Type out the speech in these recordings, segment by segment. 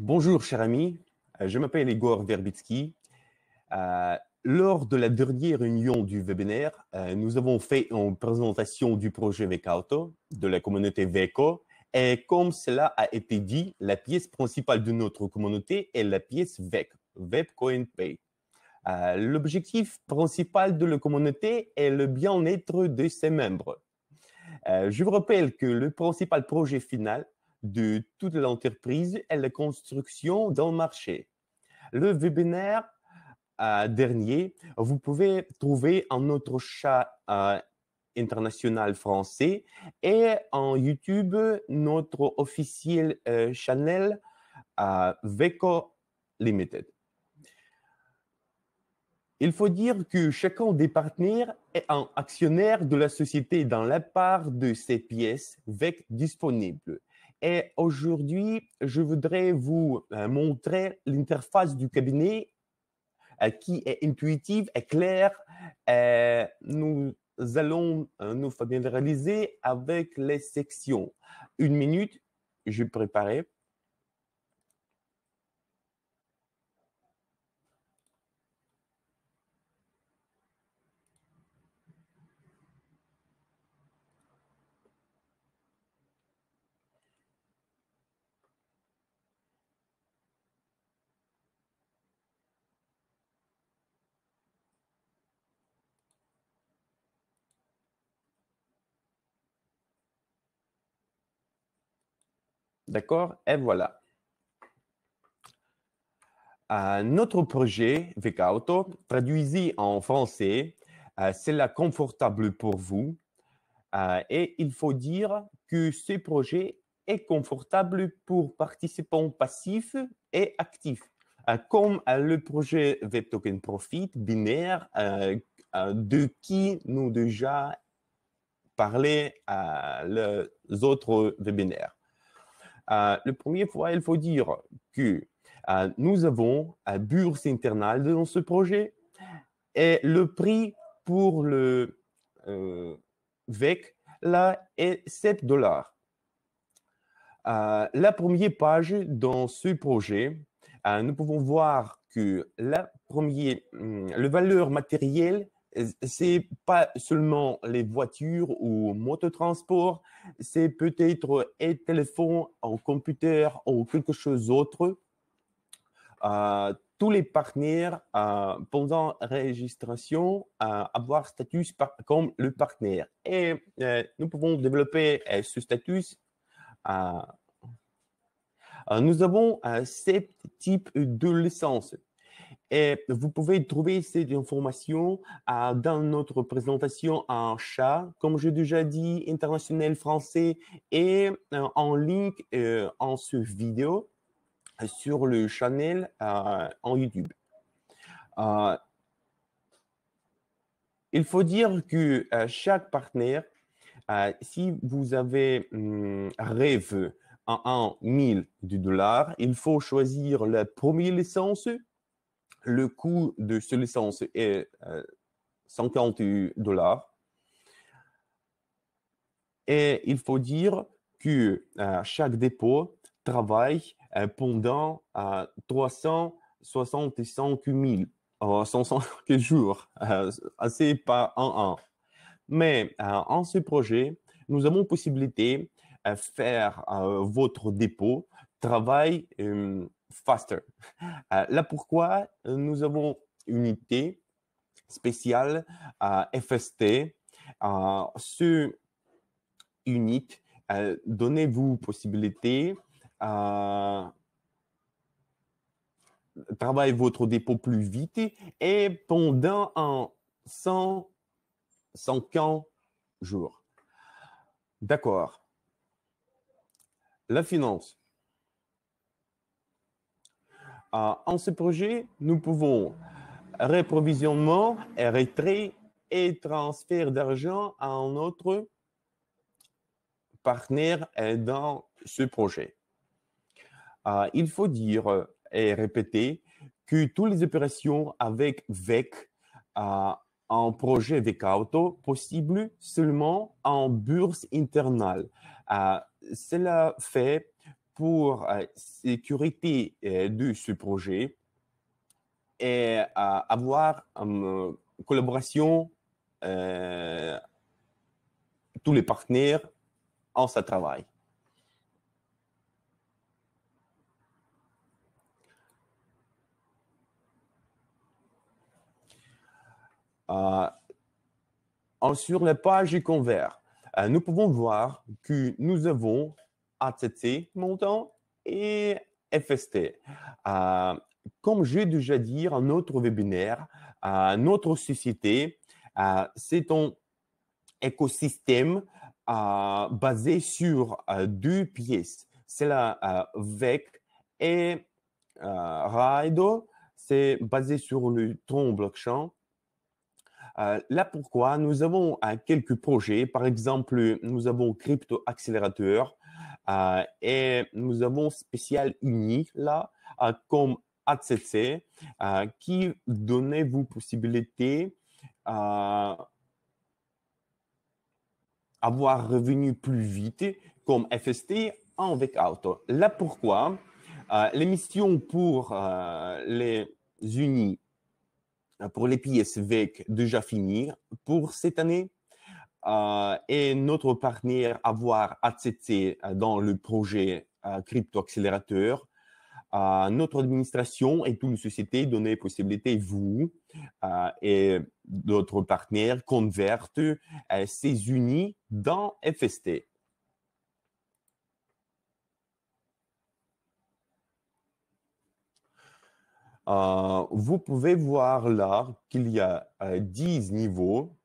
Bonjour, cher ami. Euh, je m'appelle Igor Verbitsky. Euh, lors de la dernière réunion du webinaire, euh, nous avons fait une présentation du projet VECAUTO de la communauté VECO. Et comme cela a été dit, la pièce principale de notre communauté est la pièce VEC, WebCoin Pay. L'objectif principal de la communauté est le bien-être de ses membres. je vous rappelle que le principal projet final de toute l'entreprise et la construction d'un marché. Le webinaire euh, dernier, vous pouvez trouver un notre chat euh, international français et en YouTube notre officiel euh, channel Veco Limited. Il faut dire que chacun des partenaires est un actionnaire de la société dans la part de ses pièces VEC disponibles et aujourd'hui, je voudrais vous euh, montrer l'interface du cabinet euh, qui est intuitive et claire. Euh, nous allons nous familiariser avec les sections. Une minute, je préparer. D'accord Et voilà. notre projet auto traduisit en français, euh, c'est la confortable pour vous. Euh, et il faut dire que ce projet est confortable pour participants passifs et actifs, euh, comme le projet VToken Profit binaire de qui nous déjà parlé à les autres webinaires. Euh, la première fois, il faut dire que euh, nous avons un Bourse Internale dans ce projet et le prix pour le euh, VEC là est 7 dollars. la première page dans ce projet, nous pouvons voir que la première, hum, la valeur matérielle c'est pas seulement les voitures ou transport, c'est peut-être un téléphone, un computer ou quelque chose d'autre. Euh, tous les partenaires euh, pendant régistration euh, avoir statut comme le partenaire. Et euh, nous pouvons développer euh, ce statut. nous avons sept types de licences. Et vous pouvez trouver cette information euh, dans notre présentation en chat, comme j'ai déjà dit, international français, et euh, en ligne euh, en ce vidéo sur le channel en YouTube. il faut dire que chaque partenaire, si vous avez un hmm, rêve en 1000 du dollars, il faut choisir la première licence le coût de ce licence est 50 euh, dollars. Et il faut dire que euh, chaque dépôt travaille euh, pendant 365 000, 150 jours, assez un an. Hein. Mais en ce projet, nous avons possibilité de faire votre dépôt travail faster. Euh, là, pourquoi nous avons une unité spéciale à FST ce unit euh, donnez-vous possibilité à euh, travailler votre dépôt plus vite et pendant un 150 jours. D'accord. La finance en ce projet, nous pouvons réprovisionnement, retrait et transfert d'argent à un autre partenaire dans ce projet. Euh, il faut dire et répéter que toutes les opérations avec VEC, en euh, projet VEC Auto, possible seulement en bourse interne. Euh, cela fait pour la euh, sécurité euh, de ce projet et avoir une collaboration euh, tous les partenaires en ce travail. Euh, sur la page Convert, euh, nous pouvons voir que nous avons ATT montant et FST. Euh, comme j'ai déjà dit en notre webinaire, euh, notre société, euh, c'est un écosystème basé sur deux pièces. C'est la VEC et Raido. C'est basé sur le tronc blockchain. là, pourquoi nous avons quelques projets. Par exemple, nous avons Crypto Accélérateur, euh, et nous avons spécial unique là, euh, comme ACC, euh, qui donnait vous possibilité avoir revenu plus vite comme FST avec auto. Là pourquoi l'émission pour les unis, pour les pièces VEC déjà finir pour cette année. Euh, et notre partenaire avoir accepté euh, dans le projet euh, Crypto Accélérateur notre administration et toute la société donner possibilité, vous et d'autres partenaires convertent ces unis dans FST. vous pouvez voir là qu'il y a 10 niveaux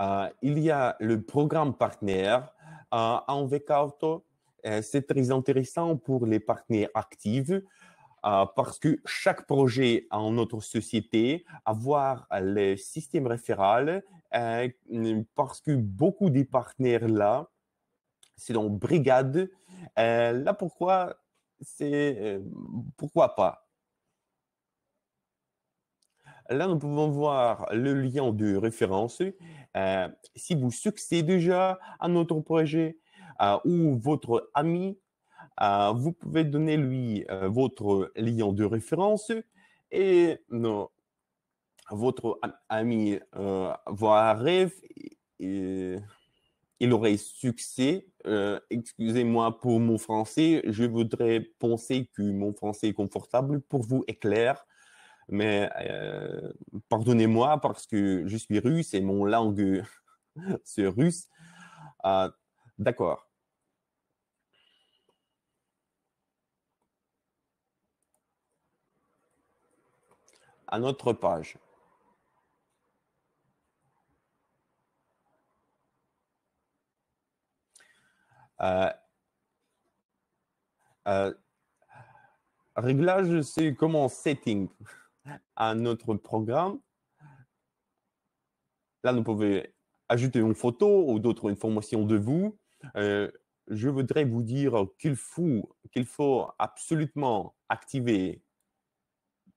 euh, il y a le programme partenaire euh, en VECAUTO. Euh, c'est très intéressant pour les partenaires actifs parce que chaque projet en notre société, avoir le système référal, parce que beaucoup des partenaires là, c'est donc brigade. là, pourquoi c'est pourquoi pas Là, nous pouvons voir le lien de référence. Euh, si vous succédez déjà à notre projet euh, ou votre ami, euh, vous pouvez donner lui votre lien de référence et votre ami va rêve. il aurait succès. Excusez-moi pour mon français, je voudrais penser que mon français est confortable pour vous et clair. Mais euh, pardonnez-moi parce que je suis russe et mon langue c'est russe. Ah, d'accord. À notre page. Euh, euh, réglage, c'est comment setting à notre programme. Là, vous pouvez ajouter une photo ou d'autres informations de vous. Euh, je voudrais vous dire qu'il faut, qu'il faut absolument activer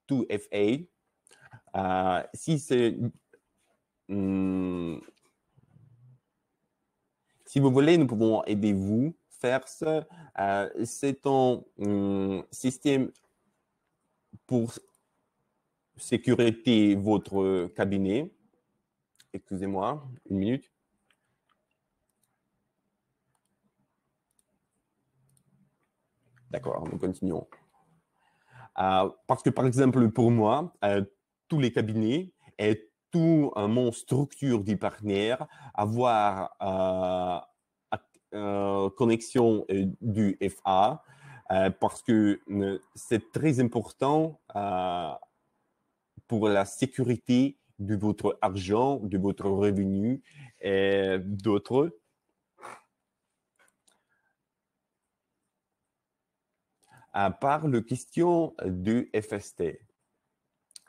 2FA. Euh, si c'est... Hmm, si vous voulez, nous pouvons aider vous faire ça. Euh, c'est un hmm, système pour sécurité votre cabinet. Excusez-moi, une minute. D'accord, nous continuons. Euh, parce que, par exemple, pour moi, euh, tous les cabinets et tout mon structure du partenaire, avoir euh, connexion du FA, parce que c'est très important pour la sécurité de votre argent, de votre revenu et d'autres. À part la question du FST.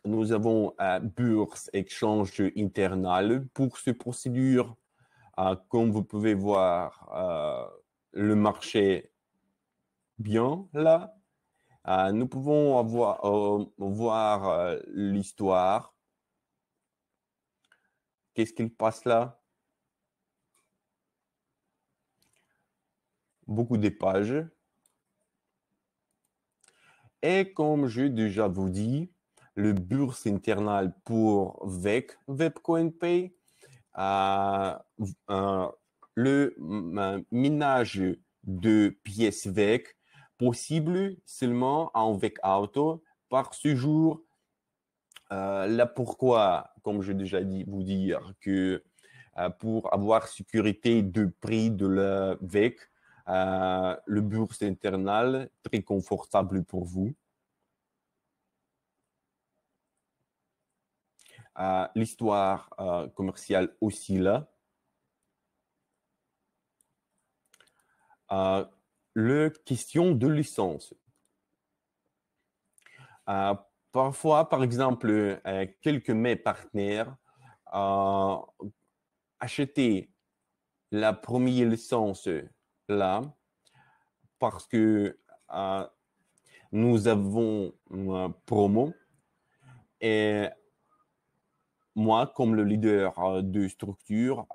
Nous avons un Bourse échange Internal pour cette procédure. Euh, comme vous pouvez voir, euh, le marché bien là. Euh, nous pouvons avoir, euh, voir euh, l'histoire. Qu'est-ce qu'il passe là Beaucoup de pages. Et comme j'ai déjà vous dit, le bourse internal pour VEC, Webcoin Pay, le minage de pièces VEC possible seulement en VEC auto par ce jour. Euh, là, pourquoi, comme je déjà dit, vous dire que euh, pour avoir sécurité de prix de la VEC, euh, le bourse internal très confortable pour vous. Euh, l'histoire commerciale aussi là. La question de licence. Euh, parfois, par exemple, euh, quelques de mes partenaires euh, la première licence là parce que euh, nous avons un promo et moi, comme le leader de structure,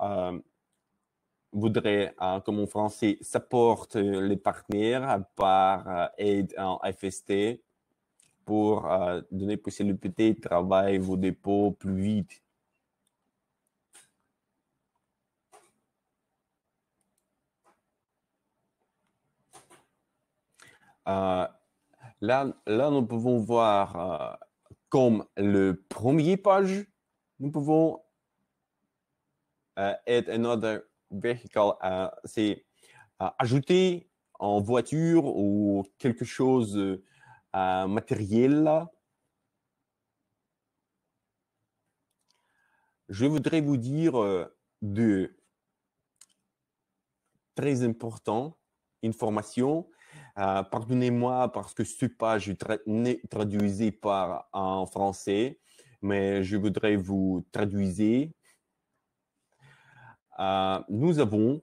voudrait, hein, comme en français, supporte les partenaires par euh, aide en FST pour euh, donner possibilité de travailler vos dépôts plus vite. là, là, nous pouvons voir comme le premier page, nous pouvons être un autre euh, c'est euh, ajouter en voiture ou quelque chose euh, matériel. Je voudrais vous dire de très important information. Pardonnez-moi parce que ce page est tra par en français, mais je voudrais vous traduire euh, nous avons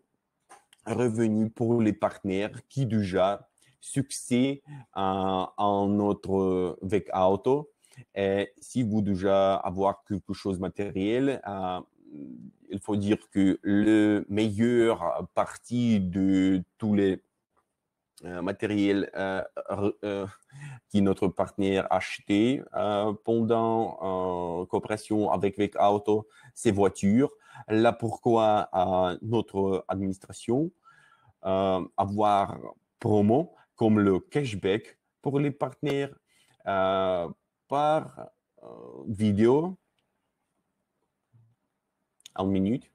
revenu pour les partenaires qui déjà succès euh, en notre avec auto. Et si vous déjà avoir quelque chose de matériel, euh, il faut dire que le meilleur partie de tous les matériels qui notre partenaire a acheté pendant coopération avec Vec Auto, ces voitures, Là, pourquoi notre administration euh, avoir promo comme le cashback pour les partenaires euh, par euh, vidéo en minute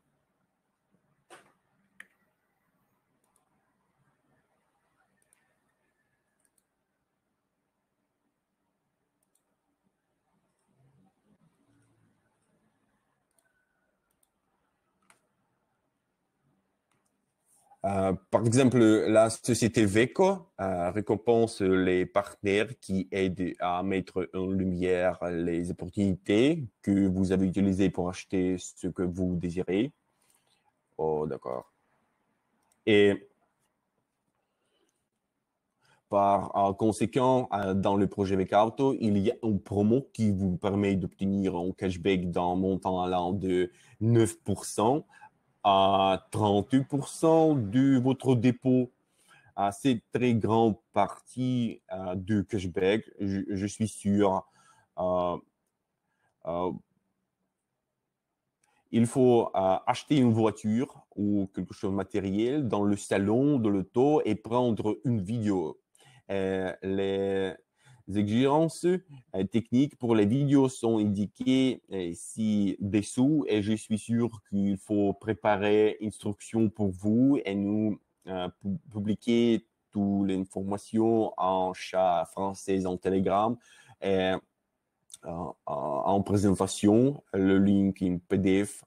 Euh, par exemple, la société VECO euh, récompense les partenaires qui aident à mettre en lumière les opportunités que vous avez utilisées pour acheter ce que vous désirez. Oh, d'accord. Et par conséquent, euh, dans le projet Auto, il y a un promo qui vous permet d'obtenir un cashback d'un montant allant de 9% à 38% de votre dépôt. Ah, c'est très grande partie euh, du cashback, je, suis sûr. Euh, euh, il faut acheter une voiture ou quelque chose de matériel dans le salon de l'auto et prendre une vidéo. les exigences euh, techniques pour les vidéos sont indiquées ici euh, dessous et je suis sûr qu'il faut préparer l'instruction pour vous et nous euh, publier publier les informations en chat français en Telegram et en présentation, le link en PDF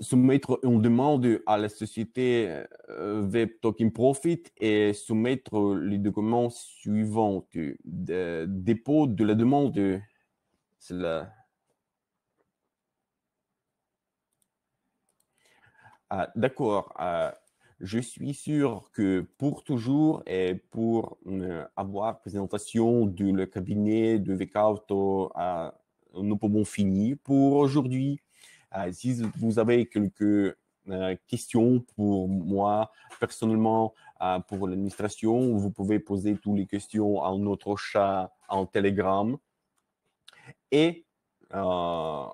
soumettre une demande à la société euh, Web Token Profit et soumettre les documents suivants de dépôt de la demande. Ah, d'accord. Ah, je suis sûr que pour toujours et pour euh, avoir présentation du cabinet de VK Auto, euh, nous pouvons finir pour aujourd'hui. Euh, si vous avez quelques euh, questions pour moi personnellement, euh, pour l'administration, vous pouvez poser toutes les questions à notre chat en Telegram. Et euh,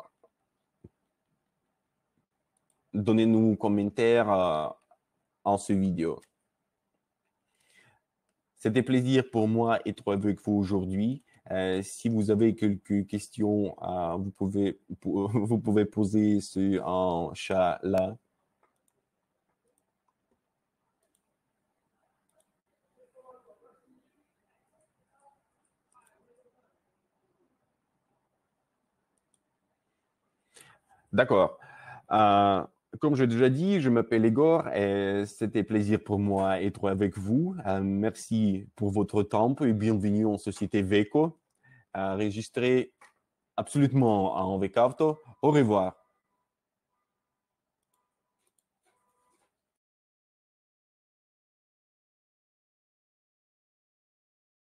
donnez-nous commentaires en ce vidéo. C'était plaisir pour moi d'être avec vous aujourd'hui. Euh, si vous avez quelques questions, euh, vous, pouvez, vous pouvez poser sur un chat là. D'accord. Euh, comme je l'ai déjà dit, je m'appelle Igor et c'était plaisir pour moi d'être avec vous. Euh, merci pour votre temps et bienvenue en Société Veco, enregistré euh, absolument en Vecauto. Au revoir.